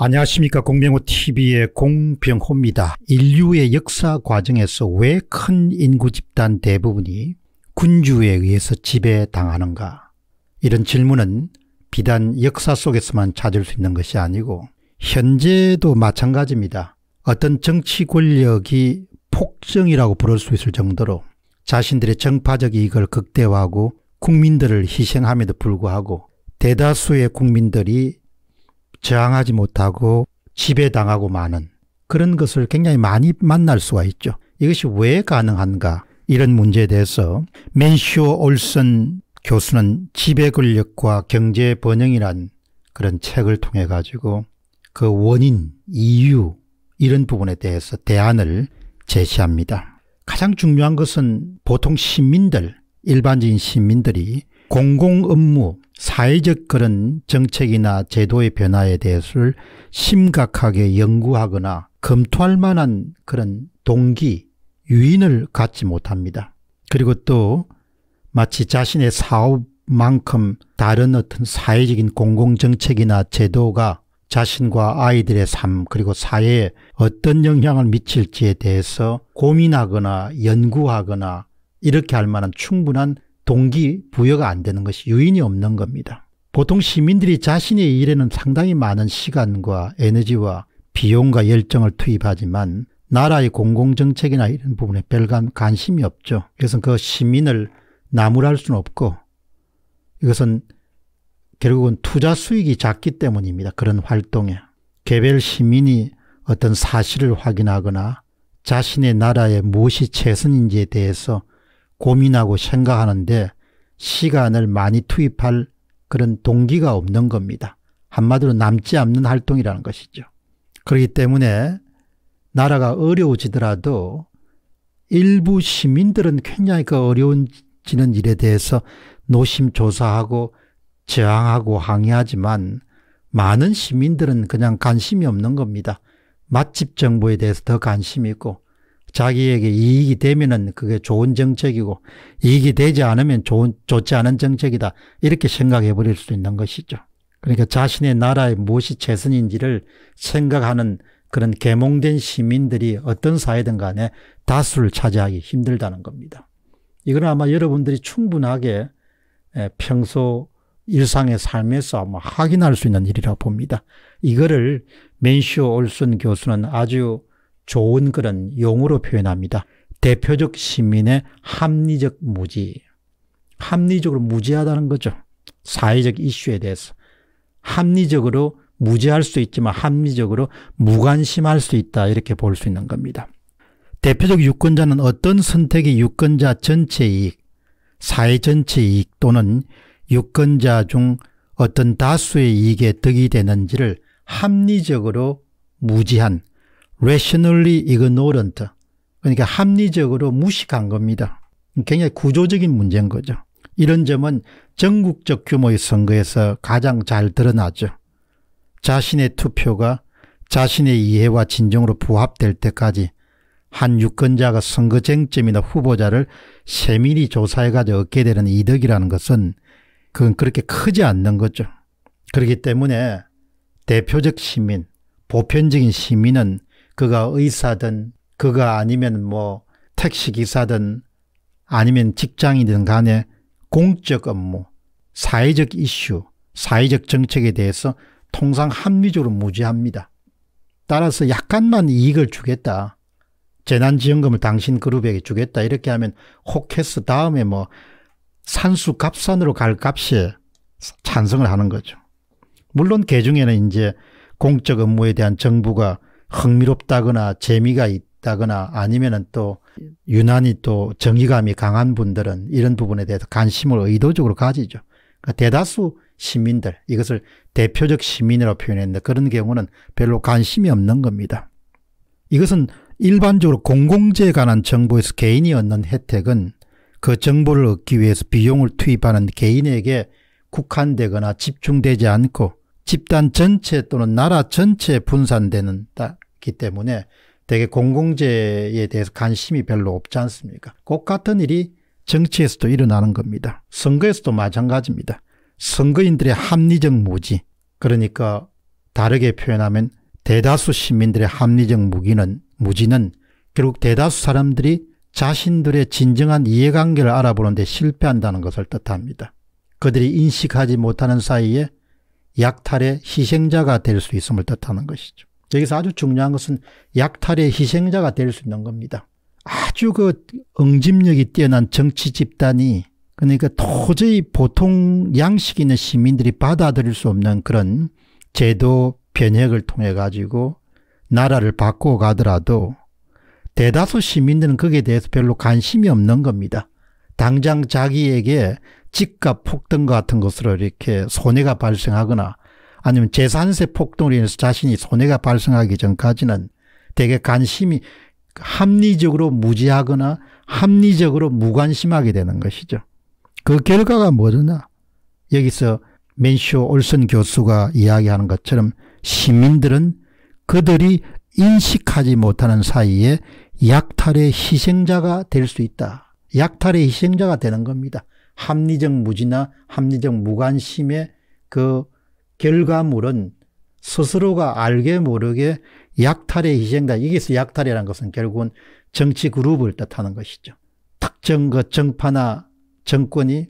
안녕하십니까 공병호TV의 공병호입니다. 인류의 역사 과정에서 왜 큰 인구 집단 대부분이 군주에 의해서 지배당하는가 이런 질문은 비단 역사 속에서만 찾을 수 있는 것이 아니고 현재도 마찬가지입니다. 어떤 정치 권력이 폭정이라고 부를 수 있을 정도로 자신들의 정파적 이익을 극대화하고 국민들을 희생함에도 불구하고 대다수의 국민들이 저항하지 못하고 지배당하고 마는 그런 것을 굉장히 많이 만날 수가 있죠. 이것이 왜 가능한가 이런 문제에 대해서 맨슈어 올슨 교수는 지배 권력과 경제 번영이란 그런 책을 통해 가지고 그 원인, 이유 이런 부분에 대해서 대안을 제시합니다. 가장 중요한 것은 보통 시민들, 일반적인 시민들이 공공업무, 사회적 그런 정책이나 제도의 변화에 대해서 심각하게 연구하거나 검토할 만한 그런 동기, 유인을 갖지 못합니다. 그리고 또 마치 자신의 사업만큼 다른 어떤 사회적인 공공정책이나 제도가 자신과 아이들의 삶 그리고 사회에 어떤 영향을 미칠지에 대해서 고민하거나 연구하거나 이렇게 할 만한 충분한 동기 부여가 안 되는 것이 유인이 없는 겁니다. 보통 시민들이 자신의 일에는 상당히 많은 시간과 에너지와 비용과 열정을 투입하지만 나라의 공공정책이나 이런 부분에 별간 관심이 없죠. 그래서 그 시민을 나무랄 수는 없고 이것은 결국은 투자 수익이 작기 때문입니다. 그런 활동에. 개별 시민이 어떤 사실을 확인하거나 자신의 나라의 무엇이 최선인지에 대해서 고민하고 생각하는데 시간을 많이 투입할 그런 동기가 없는 겁니다. 한마디로 남지 않는 활동이라는 것이죠. 그렇기 때문에 나라가 어려워지더라도 일부 시민들은 굉장히 그 어려워지는 일에 대해서 노심조사하고 저항하고 항의하지만 많은 시민들은 그냥 관심이 없는 겁니다. 맛집 정보에 대해서 더 관심이 있고 자기에게 이익이 되면은 그게 좋은 정책이고 이익이 되지 않으면 좋은, 좋지 않은 정책이다. 이렇게 생각해 버릴 수 있는 것이죠. 그러니까 자신의 나라의 무엇이 최선인지를 생각하는 그런 계몽된 시민들이 어떤 사회든 간에 다수를 차지하기 힘들다는 겁니다. 이건 아마 여러분들이 충분하게 예, 평소 일상의 삶에서 아마 확인할 수 있는 일이라 고 봅니다. 이거를 맨슈 올슨 교수는 아주 좋은 그런 용어로 표현합니다. 대표적 시민의 합리적 무지. 합리적으로 무지하다는 거죠. 사회적 이슈에 대해서. 합리적으로 무지할 수 있지만 합리적으로 무관심할 수 있다 이렇게 볼 수 있는 겁니다. 대표적 유권자는 어떤 선택이 유권자 전체 이익, 사회 전체 이익 또는 유권자 중 어떤 다수의 이익에 득이 되는지를 합리적으로 무지한 rationally ignorant. 그러니까 합리적으로 무식한 겁니다. 굉장히 구조적인 문제인 거죠. 이런 점은 전국적 규모의 선거에서 가장 잘 드러나죠. 자신의 투표가 자신의 이해와 진정으로 부합될 때까지 한 유권자가 선거 쟁점이나 후보자를 세밀히 조사해가지고 얻게 되는 이득이라는 것은 그건 그렇게 크지 않는 거죠. 그렇기 때문에 대표적 시민, 보편적인 시민은 그가 의사든 그가 아니면 뭐 택시기사든 아니면 직장이든 간에 공적 업무, 사회적 이슈, 사회적 정책에 대해서 통상 합리적으로 무지합니다. 따라서 약간만 이익을 주겠다. 재난지원금을 당신 그룹에게 주겠다. 이렇게 하면 혹해서 다음에 뭐 산수갑산으로 갈값이 찬성을 하는 거죠. 물론 개중에는 그 이제 공적 업무에 대한 정부가 흥미롭다거나 재미가 있다거나 아니면은 또 유난히 또 정의감이 강한 분들은 이런 부분에 대해서 관심을 의도적으로 가지죠. 그러니까 대다수 시민들 이것을 대표적 시민으로 표현했는데 그런 경우는 별로 관심이 없는 겁니다. 이것은 일반적으로 공공재에 관한 정보에서 개인이 얻는 혜택은 그 정보를 얻기 위해서 비용을 투입하는 개인에게 국한되거나 집중되지 않고 집단 전체 또는 나라 전체에 분산되는기 때문에 대개 공공재에 대해서 관심이 별로 없지 않습니까? 꼭 같은 일이 정치에서도 일어나는 겁니다. 선거에서도 마찬가지입니다. 선거인들의 합리적 무지 그러니까 다르게 표현하면 대다수 시민들의 합리적 무기는 무지는 결국 대다수 사람들이 자신들의 진정한 이해관계를 알아보는 데 실패한다는 것을 뜻합니다. 그들이 인식하지 못하는 사이에 약탈의 희생자가 될 수 있음을 뜻하는 것이죠. 여기서 아주 중요한 것은 약탈의 희생자가 될 수 있는 겁니다. 아주 그 응집력이 뛰어난 정치 집단이 그러니까 도저히 보통 양식 있는 시민들이 받아들일 수 없는 그런 제도 변혁을 통해 가지고 나라를 바꿔 가더라도 대다수 시민들은 거기에 대해서 별로 관심이 없는 겁니다. 당장 자기에게 집값 폭등 같은 것으로 이렇게 손해가 발생하거나 아니면 재산세 폭등으로 인해서 자신이 손해가 발생하기 전까지는 대개 관심이 합리적으로 무지하거나 합리적으로 무관심하게 되는 것이죠. 그 결과가 뭐냐? 여기서 맨쇼 올슨 교수가 이야기하는 것처럼 시민들은 그들이 인식하지 못하는 사이에 약탈의 희생자가 될 수 있다. 약탈의 희생자가 되는 겁니다. 합리적 무지나 합리적 무관심의 그 결과물은 스스로가 알게 모르게 약탈의 희생다. 여기서 약탈이라는 것은 결국은 정치 그룹을 뜻하는 것이죠. 특정 그 정파나 정권이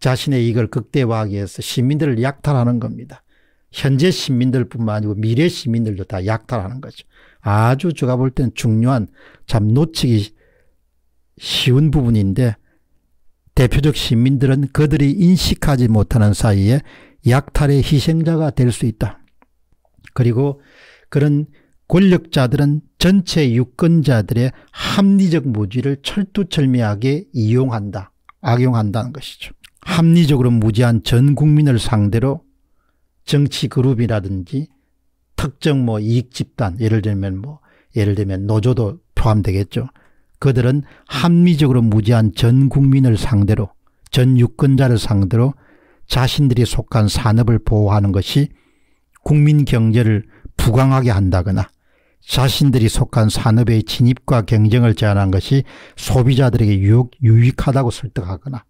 자신의 이익을 극대화하기 위해서 시민들을 약탈하는 겁니다. 현재 시민들뿐만 아니고 미래 시민들도 다 약탈하는 거죠. 아주 제가 볼 때는 중요한 참 놓치기 쉬운 부분인데 대표적 시민들은 그들이 인식하지 못하는 사이에 약탈의 희생자가 될 수 있다. 그리고 그런 권력자들은 전체 유권자들의 합리적 무지를 철두철미하게 이용한다. 악용한다는 것이죠. 합리적으로 무지한 전 국민을 상대로 정치 그룹이라든지 특정 뭐 이익 집단 예를 들면 뭐 예를 들면 노조도 포함되겠죠. 그들은 합리적으로 무지한 전 국민을 상대로 전 유권자를 상대로 자신들이 속한 산업을 보호하는 것이 국민 경제를 부강하게 한다거나 자신들이 속한 산업의 진입과 경쟁을 제한한 것이 소비자들에게 유익, 유익하다고 설득하거나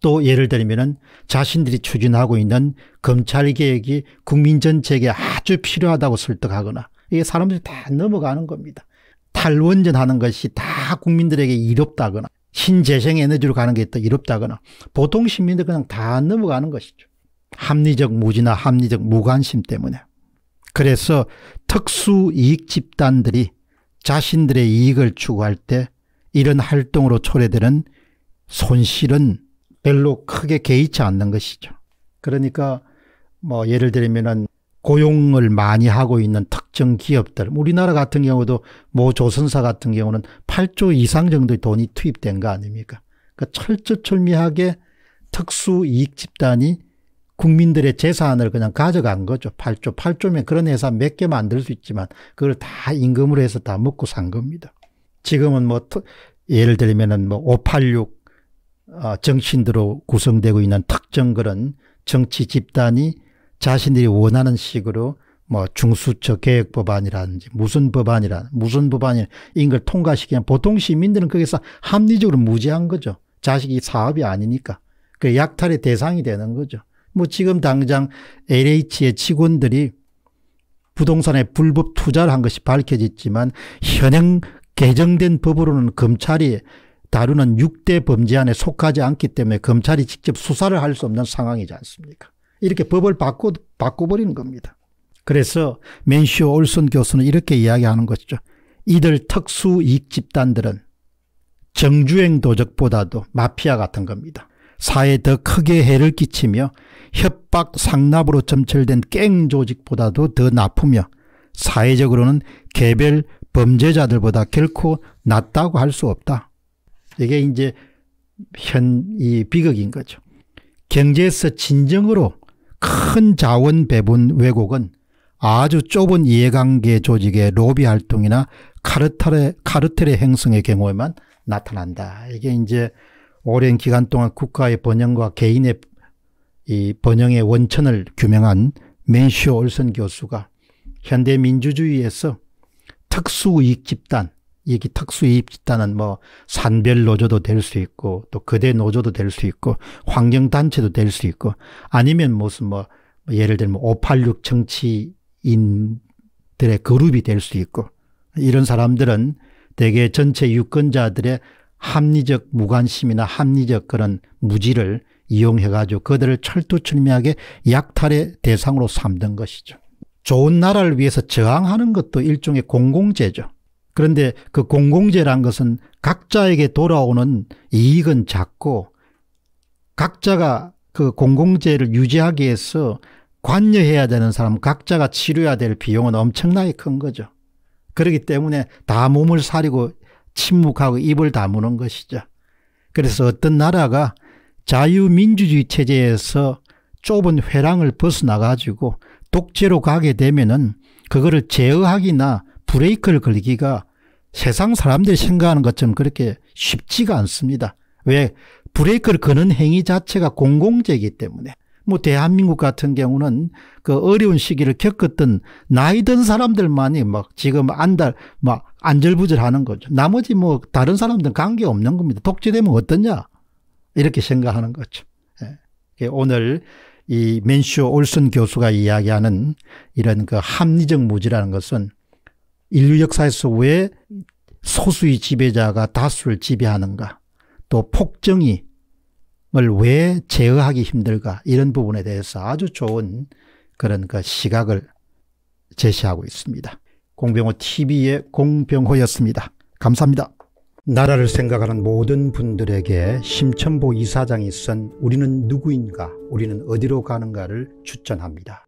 또 예를 들면 자신들이 추진하고 있는 검찰개혁이 국민 전체에게 아주 필요하다고 설득하거나 이게 사람들이 다 넘어가는 겁니다. 탈원전하는 것이 다 국민들에게 이롭다거나 신재생 에너지로 가는 게또 이롭다거나 보통 시민들 그냥 다 넘어가는 것이죠. 합리적 무지나 합리적 무관심 때문에. 그래서 특수 이익 집단들이 자신들의 이익을 추구할 때 이런 활동으로 초래되는 손실은 별로 크게 개의치 않는 것이죠. 그러니까 뭐 예를 들면은 고용을 많이 하고 있는 특정 기업들 우리나라 같은 경우도 모 조선사 같은 경우는 8조 이상 정도의 돈이 투입된 거 아닙니까 그러니까 철저철미하게 특수 이익 집단이 국민들의 재산을 그냥 가져간 거죠 8조 8조면 그런 회사 몇 개 만들 수 있지만 그걸 다 임금으로 해서 다 먹고 산 겁니다 지금은 뭐 예를 들면은 뭐 586 어, 정신으로 구성되고 있는 특정 그런 정치 집단이 자신들이 원하는 식으로 뭐 중수처 계획 법안이라든지 무슨 법안이라 무슨 법안이 인걸 통과시키면 보통 시민들은 거기서 합리적으로 무지한 거죠. 자식이 사업이 아니니까. 그 약탈의 대상이 되는 거죠. 뭐 지금 당장 LH의 직원들이 부동산에 불법 투자를 한 것이 밝혀졌지만 현행 개정된 법으로는 검찰이 다루는 6대 범죄안에 속하지 않기 때문에 검찰이 직접 수사를 할 수 없는 상황이지 않습니까? 이렇게 법을 바꿔, 바꿔버리는 겁니다. 그래서 맨시오 올슨 교수는 이렇게 이야기하는 것이죠. 이들 특수 이익 집단들은 정주행 도적보다도 마피아 같은 겁니다. 사회에 더 크게 해를 끼치며 협박 상납으로 점철된 깽 조직보다도 더 나쁘며 사회적으로는 개별 범죄자들보다 결코 낫다고 할 수 없다. 이게 이제 현 이 비극인 거죠. 경제에서 진정으로 큰 자원 배분 왜곡은 아주 좁은 이해관계 조직의 로비 활동이나 카르텔의, 카르텔의 행성의 경우에만 나타난다. 이게 이제 오랜 기간 동안 국가의 번영과 개인의 이 번영의 원천을 규명한 맨쇼 올슨 교수가 현대 민주주의에서 특수익 집단, 여기 특수이입 집단은 뭐 산별 노조도 될 수 있고 또 거대 노조도 될 수 있고 환경단체도 될 수 있고 아니면 무슨 뭐, 뭐 예를 들면 586 뭐 정치인들의 그룹이 될 수 있고 이런 사람들은 대개 전체 유권자들의 합리적 무관심이나 합리적 그런 무지를 이용해가지고 그들을 철두철미하게 약탈의 대상으로 삼던 것이죠. 좋은 나라를 위해서 저항하는 것도 일종의 공공재죠. 그런데 그 공공재란 것은 각자에게 돌아오는 이익은 작고 각자가 그 공공재를 유지하기 위해서 관여해야 되는 사람 각자가 치료해야 될 비용은 엄청나게 큰 거죠. 그렇기 때문에 다 몸을 사리고 침묵하고 입을 다무는 것이죠. 그래서 어떤 나라가 자유민주주의 체제에서 좁은 회랑을 벗어나가지고 독재로 가게 되면은 그거를 제어하기나 브레이크를 걸기가 세상 사람들이 생각하는 것처럼 그렇게 쉽지가 않습니다. 왜? 브레이크를 거는 행위 자체가 공공재이기 때문에. 뭐 대한민국 같은 경우는 그 어려운 시기를 겪었던 나이 든 사람들만이 막 지금 안달 막 안절부절하는 거죠. 나머지 뭐 다른 사람들은 관계 없는 겁니다. 독재되면 어떠냐 이렇게 생각하는 거죠. 예. 오늘 이 맨슈 올슨 교수가 이야기하는 이런 그 합리적 무지라는 것은 인류 역사에서 왜 소수의 지배자가 다수를 지배하는가 또 폭정이 을왜 제어하기 힘들까 이런 부분에 대해서 아주 좋은 그런 그 시각을 제시하고 있습니다. 공병호 TV의 공병호였습니다. 감사합니다. 나라를 생각하는 모든 분들에게 심천보 이사장이 쓴 우리는 누구인가 우리는 어디로 가는가를 추천합니다.